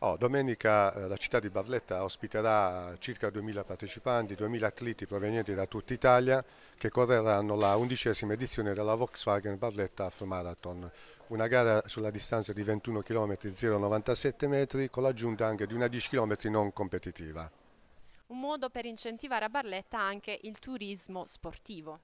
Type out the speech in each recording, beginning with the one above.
Oh, domenica eh, la città di Barletta ospiterà circa 2.000 partecipanti, 2.000 atleti provenienti da tutta Italia che correranno la undicesima edizione della Volkswagen Barletta Half Marathon, una gara sulla distanza di 21 km 0,97 metri con l'aggiunta anche di una 10 km non competitiva. Un modo per incentivare a Barletta anche il turismo sportivo.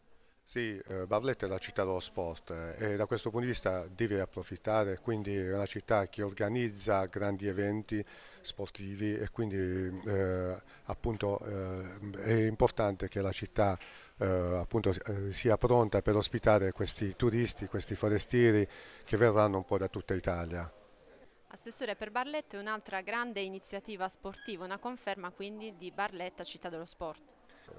Sì, eh, Barletta è la città dello sport eh, e da questo punto di vista deve approfittare, quindi è una città che organizza grandi eventi sportivi e quindi eh, appunto eh, è importante che la città eh, appunto, eh, sia pronta per ospitare questi turisti, questi forestieri che verranno un po' da tutta Italia. Assessore, per Barletta è un'altra grande iniziativa sportiva, una conferma quindi di Barletta città dello sport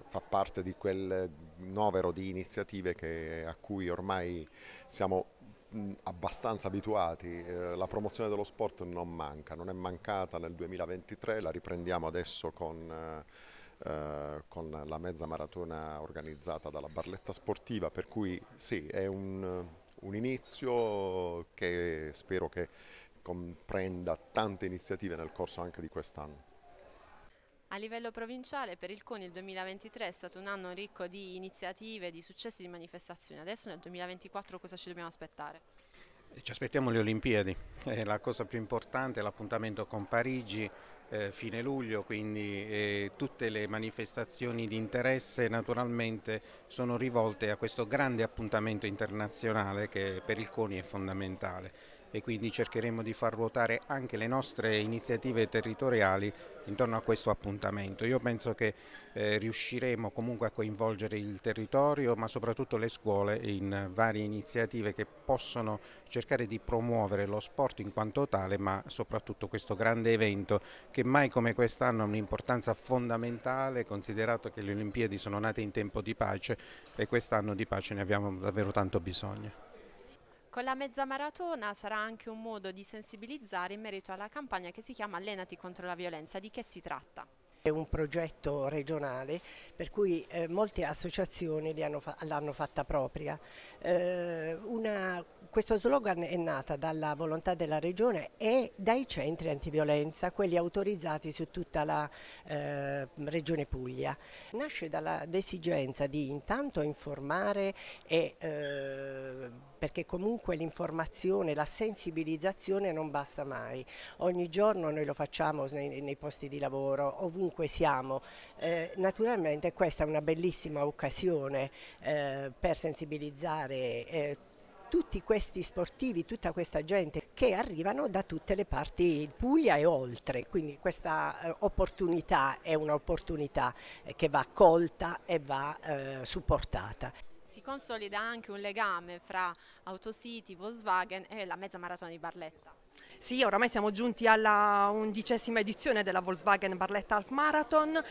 fa parte di quel novero di iniziative che, a cui ormai siamo mm, abbastanza abituati, eh, la promozione dello sport non manca, non è mancata nel 2023, la riprendiamo adesso con, eh, eh, con la mezza maratona organizzata dalla Barletta Sportiva, per cui sì, è un, un inizio che spero che comprenda tante iniziative nel corso anche di quest'anno. A livello provinciale per il CONI il 2023 è stato un anno ricco di iniziative, di successi, di manifestazioni. Adesso nel 2024 cosa ci dobbiamo aspettare? Eh, ci aspettiamo le Olimpiadi, è eh, la cosa più importante, l'appuntamento con Parigi, eh, fine luglio, quindi eh, tutte le manifestazioni di interesse naturalmente sono rivolte a questo grande appuntamento internazionale che per il CONI è fondamentale e quindi cercheremo di far ruotare anche le nostre iniziative territoriali intorno a questo appuntamento. Io penso che eh, riusciremo comunque a coinvolgere il territorio ma soprattutto le scuole in varie iniziative che possono cercare di promuovere lo sport in quanto tale ma soprattutto questo grande evento che mai come quest'anno ha un'importanza fondamentale considerato che le Olimpiadi sono nate in tempo di pace e quest'anno di pace ne abbiamo davvero tanto bisogno. Con la mezza maratona sarà anche un modo di sensibilizzare in merito alla campagna che si chiama Allenati contro la violenza. Di che si tratta? è un progetto regionale per cui eh, molte associazioni l'hanno fatta propria. Eh, una, questo slogan è nato dalla volontà della regione e dai centri antiviolenza, quelli autorizzati su tutta la eh, regione Puglia. Nasce dall'esigenza di intanto informare e, eh, perché comunque l'informazione, la sensibilizzazione non basta mai. Ogni giorno noi lo facciamo nei, nei posti di lavoro, ovunque ovunque siamo. Eh, naturalmente questa è una bellissima occasione eh, per sensibilizzare eh, tutti questi sportivi, tutta questa gente che arrivano da tutte le parti di Puglia e oltre, quindi questa eh, opportunità è un'opportunità eh, che va colta e va eh, supportata si consolida anche un legame fra Autocity, Volkswagen e la mezza maratona di Barletta. Sì, oramai siamo giunti alla undicesima edizione della Volkswagen Barletta Half Marathon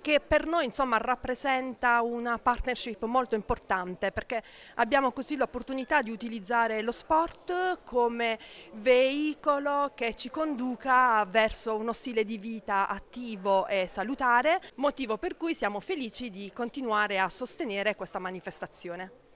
che per noi insomma, rappresenta una partnership molto importante perché abbiamo così l'opportunità di utilizzare lo sport come veicolo che ci conduca verso uno stile di vita attivo e salutare, motivo per cui siamo felici di continuare a sostenere questa manifestazione.